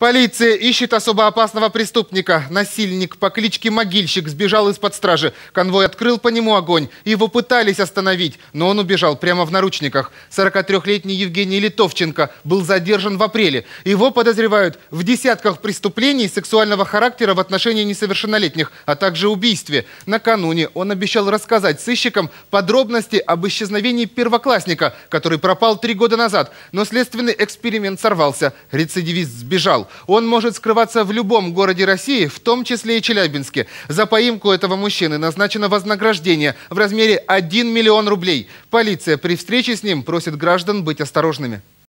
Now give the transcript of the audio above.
Полиция ищет особо опасного преступника. Насильник по кличке Могильщик сбежал из-под стражи. Конвой открыл по нему огонь. Его пытались остановить, но он убежал прямо в наручниках. 43-летний Евгений Литовченко был задержан в апреле. Его подозревают в десятках преступлений сексуального характера в отношении несовершеннолетних, а также убийстве. Накануне он обещал рассказать сыщикам подробности об исчезновении первоклассника, который пропал три года назад. Но следственный эксперимент сорвался. Рецидивист сбежал. Он может скрываться в любом городе России, в том числе и Челябинске. За поимку этого мужчины назначено вознаграждение в размере 1 миллион рублей. Полиция при встрече с ним просит граждан быть осторожными.